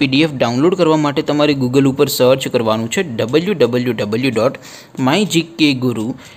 PDF download करवाने માટે તમારે گوگل ઉપર સર્ચ કરવાનું છે www.mygkguru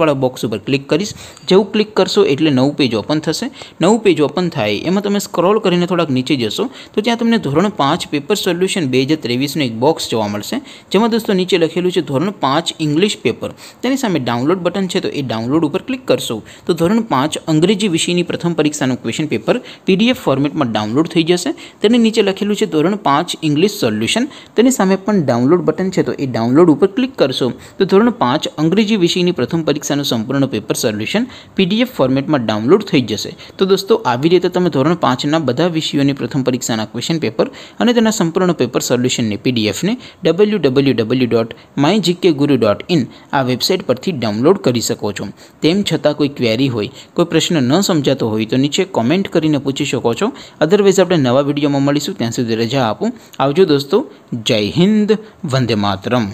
વાળો બોક્સ ઉપર ક્લિક કરશો જેવું ક્લિક કરશો એટલે નવો પેજ ઓપન થશે નવો પેજ ઓપન થાય એમાં તમે સ્ક્રોલ કરીને થોડાક નીચે જશો તો ત્યાં તમને ધોરણ 5 પેપર સોલ્યુશન 2023 નો એક બોક્સ જોવા મળશે જેમાં દોસ્તો નીચે લખેલું છે ધોરણ 5 ઇંગ્લિશ પેપર તેની સામે ડાઉનલોડ બટન છે તો એ ડાઉનલોડ ઉપર ક્લિક કરશો તો ધોરણ 5 અંગ્રેજી વિષયની પ્રથમ પરીક્ષાનું ક્વેશ્ચન પેપર PDF ફોર્મેટમાં ડાઉનલોડ થઈ જશે તેની નીચે લખેલું છે ધોરણ 5 ઇંગ્લિશ સોલ્યુશન તેની સામે પણ ડાઉનલોડ બટન છે તો એ ડાઉનલોડ ઉપર ક્લિક કરશો તો ધોરણ 5 અંગ્રેજી વિષયની પ્રથમ સનો સંપૂર્ણ પેપર સોલ્યુશન પીડીએફ ફોર્મેટમાં ડાઉનલોડ થઈ જશે તો દોસ્તો આવી રીતે તમને ધોરણ 5 ના બધા વિષયોની પ્રથમ પરીક્ષાના ક્વેશ્ચન પેપર અને તેના સંપૂર્ણ પેપર સોલ્યુશન ની પીડીએફ ને www.mygkguru.in આ વેબસાઈટ પરથી ડાઉનલોડ કરી શકો છો તેમ છતાં કોઈ ક્વેરી હોય કોઈ પ્રશ્ન ન સમજાતો હોય તો નીચે કમેન્ટ કરીને પૂછી શકો છો અધરવાઇઝ આપણે નવા વિડિયોમાં મળીશું ત્યાં સુધી રજા આપું આવજો દોસ્તો જય હિન્દ વંદે માતરમ